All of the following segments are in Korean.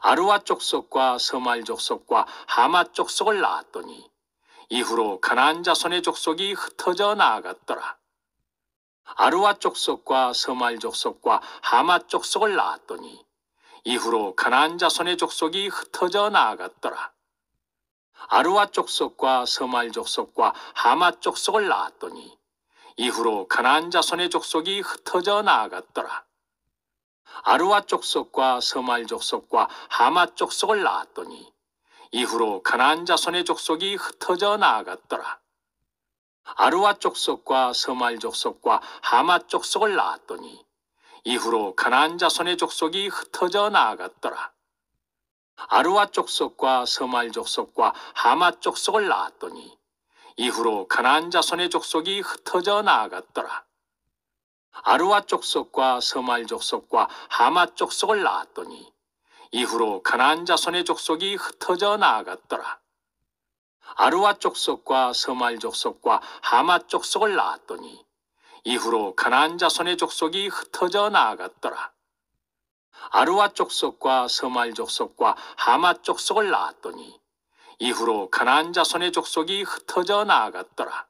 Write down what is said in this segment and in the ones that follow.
아르와 족속과 서말 족속과 하마 족속을 낳았더니 이후로 가나안 자손의 족속이 흩어져 나아갔더라. 아르와 족속과 서말 족속과 하마 족속을 낳았더니 이후로 가나안 자손의 족속이 흩어져 나아갔더라. 아르와 족속과 서말 족속과 하마 족속을 낳았더니 이후로 가나안 자손의 족속이 흩어져 나아갔더라. 아르와 족속과 서말 족속과 하마 족속을 낳았더니 이후로 가나안 자손의 족속이 흩어져 나아갔더라. 아르와 족속과 서말 족속과 하마 족속을 낳았더니 이후로 가나안 자손의 족속이 흩어져 나아갔더라. 아르와 족속과 서말 족속과 하마 족속을 낳았더니 이후로 가나안 자손의 족속이 흩어져 나아갔더라. 아르와 족속과 서말 족속과 하마 족속을 낳았더니 이후로 가나안 자손의 족속이 흩어져 나아갔더라. 아르와 족속과 서말 족속과 하마 족속을 낳았더니 이후로 가나안 자손의 족속이 흩어져 나아갔더라. 아르와 족속과 서말 족속과 하마 족속을 낳았더니 이후로 가나안 자손의 족속이 흩어져 나아갔더라.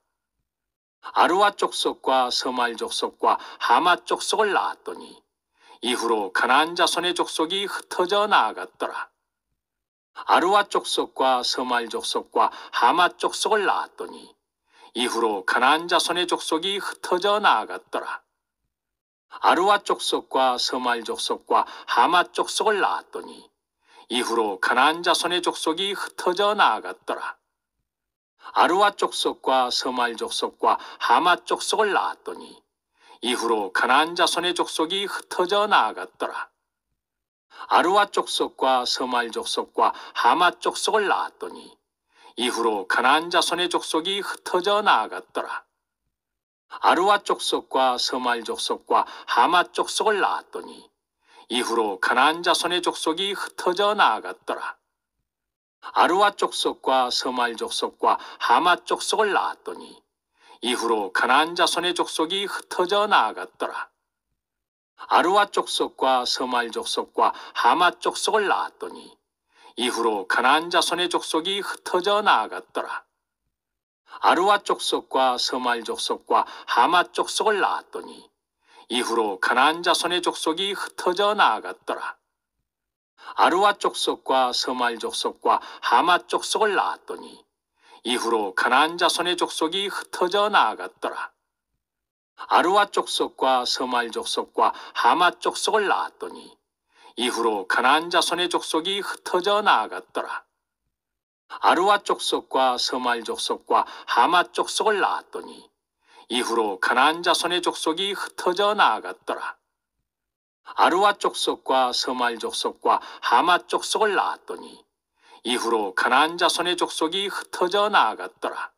아르와 족속과 서말 족속과 하마 족속을 낳았더니 이후로 가나안 자손의 족속이 흩어져 나아갔더라. 아르와 족속과 서말 족속과 하마 족속을 낳았더니 이후로 가나안 자손의 족속이 흩어져 나아갔더라. 아르와 족속과 서말 족속과 하마 족속을 낳았더니 이후로 가나안 자손의 족속이 흩어져 나아갔더라. 아르와 족속과 서말 족속과 하마 족속을 낳았더니 이후로 가나안 자손의 족속이 흩어져 나아갔더라. 아르와 족속과 서말 족속과 하마 족속을 낳았더니 이후로 가나안 자손의 족속이 흩어져 나아갔더라. 아르와 족속과 서말 족속과 하마 족속을 낳았더니 이후로 가나안 자손의 족속이 흩어져 나아갔더라. 아르와 족속과 서말 족속과 하마 족속을 낳았더니 이후로 가나안 자손의 족속이 흩어져 나아갔더라. 아르와 족속과 서말 족속과 하마 족속을 낳았더니 이후로 가나안 자손의 족속이 흩어져 나아갔더라. 아르와 족속과 서말 족속과 하마 족속을 낳았더니 이후로 가나안 자손의 족속이 흩어져 나아갔더라. 아르와 족속과 서말 족속과 하마 족속을 낳았더니 이후로 가나안 자손의 족속이 흩어져 나아갔더라. 아르와 족속과 서말 족속과 하마 족속을 낳았더니 이후로 가나안 자손의 족속이 흩어져 나아갔더라. 아르와 족속과 서말 족속과 하마 족속을 낳았더니 이후로 가나안 자손의 족속이 흩어져 나아갔더라. 아르와 족속과 서말 족속과 하마 족속을 낳았더니 이후로 가나안 자손의 족속이 흩어져 나아갔더라.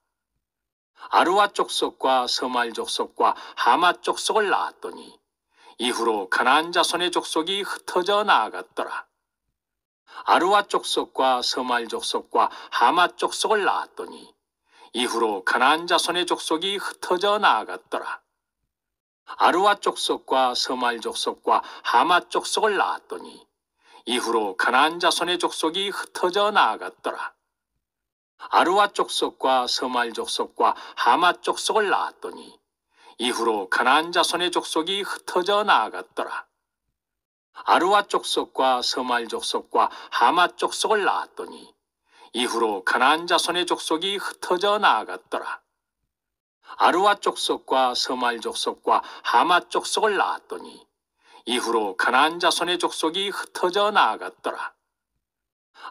아르와 족속과 서말 족속과 하마 족속을 낳았더니 이후로 가나안 자손의 족속이 흩어져 나아갔더라. 아르와 족속과 서말 족속과 하마 족속을 낳았더니 이후로 가나안 자손의 족속이 흩어져 나아갔더라. 아르와 족속과 서말 족속과 하마 족속을 낳았더니 이후로 가나안 자손의 족속이 흩어져 나아갔더라. 아르와 족속과 서말 족속과 하마 족속을 낳았더니 이후로 가나안 자손의 족속이 흩어져 나아갔더라. 아르와 족속과 서말 족속과 하마 족속을 낳았더니 이후로 가나안 자손의 족속이 흩어져 나아갔더라. 아르와 족속과 서말 족속과 하마 족속을 낳았더니 이후로 가나안 자손의 족속이 흩어져 나아갔더라.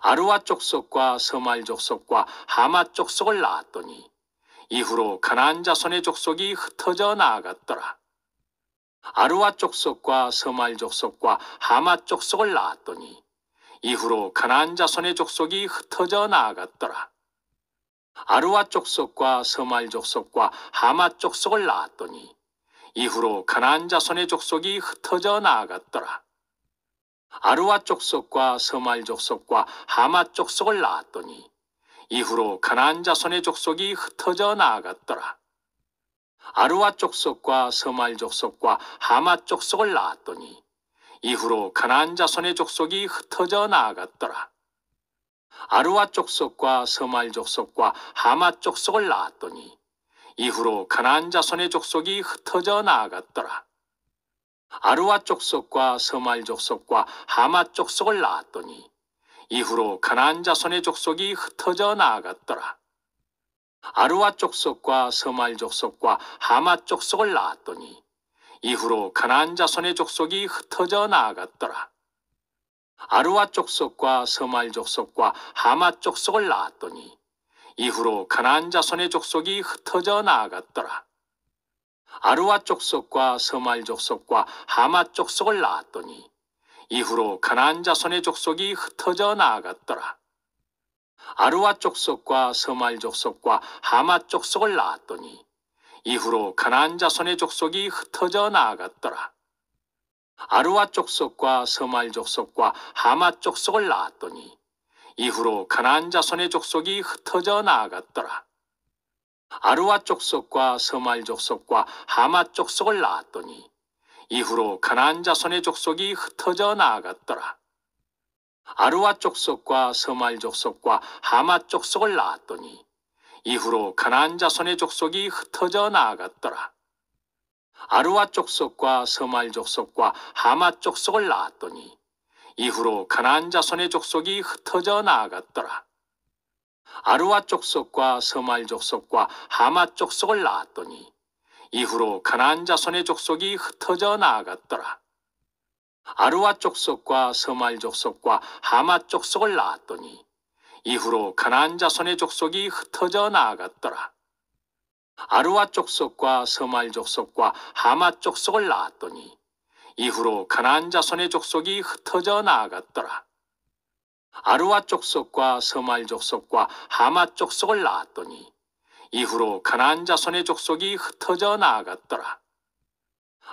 아르와 족속과 서말 족속과 하마 족속을 낳았더니 이후로 가나안 자손의 족속이 흩어져 나아갔더라. 아르와 족속과 서말 족속과 하마 족속을 낳았더니 이후로 가나안 자손의 족속이 흩어져 나아갔더라. 아르와 족속과 서말 족속과 하마 족속을 낳았더니 이후로 가나안 자손의 족속이 흩어져 나아갔더라. 아르와 족속과 서말 족속과 하마 족속을 낳았더니 이후로 가나안 자손의 족속이 흩어져 나아갔더라. 아르와 족속과 서말 족속과 하마 족속을 낳았더니 이후로 가나안 자손의 족속이 흩어져 나아갔더라. 아르와 족속과 서말 족속과 하마 족속을 낳았더니 이후로 가나안 자손의 족속이 흩어져 나아갔더라. 아르와 족속과 서말 족속과 하마 족속을 낳았더니 이후로 가나안 자손의 족속이 흩어져 나아갔더라. 아르와 족속과 서말 족속과 하마 족속을 낳았더니 이후로 가나안 자손의 족속이 흩어져 나아갔더라. 아르와 족속과 서말 족속과 하마 족속을 낳았더니 이후로 가나안 자손의 족속이 흩어져 나아갔더라. 아르와 족속과 서말 족속과 하마 족속을 낳았더니 이후로 가나안 자손의 족속이 흩어져 나아갔더라. 아르와 족속과 서말 족속과 하마 족속을 낳았더니 이후로 가나안 자손의 족속이 흩어져 나아갔더라. 아르와 족속과 서말 족속과 하마 족속을 낳았더니 이후로 가나안 자손의 족속이 흩어져 나아갔더라. 아르와 족속과 서말 족속과 하마 족속을 낳았더니 이후로 가나안 자손의 족속이 흩어져 나아갔더라. 아르와 족속과 서말 족속과 하마 족속을 낳았더니 이후로 가나안 자손의 족속이 흩어져 나아갔더라. 아르와 족속과 서말 족속과 하마 족속을 낳았더니 이후로 가나안 자손의 족속이 흩어져 나아갔더라. 아르와 족속과 서말 족속과 하마 족속을 낳았더니 이후로 가나안 자손의 족속이 흩어져 나아갔더라. 아르와 족속과 서말 족속과 하마 족속을 낳았더니 이후로 가나안 자손의 족속이 흩어져 나아갔더라. 아르와 족속과 서말 족속과 하마 족속을 낳았더니 이후로 가나안 자손의 족속이 흩어져 나아갔더라. 아르와 족속과 서말 족속과 하마 족속을 낳았더니 이후로 가나안 자손의 족속이 흩어져 나아갔더라.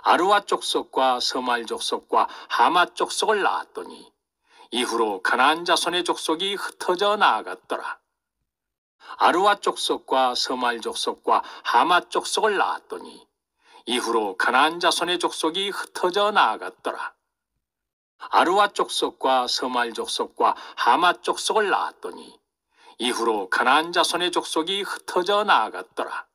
아르와 족속과 서말 족속과 하마 족속을 낳았더니 이후로 가나안 자손의 족속이 흩어져 나아갔더라. 아르와 족속과 서말 족속과 하마 족속을 낳았더니 이후로 가나안 자손의 족속이 흩어져 나아갔더라. 아르와 족속과 서말 족속과 하마 족속을 낳았더니 이후로 가나안 자손의 족속이 흩어져 나아갔더라.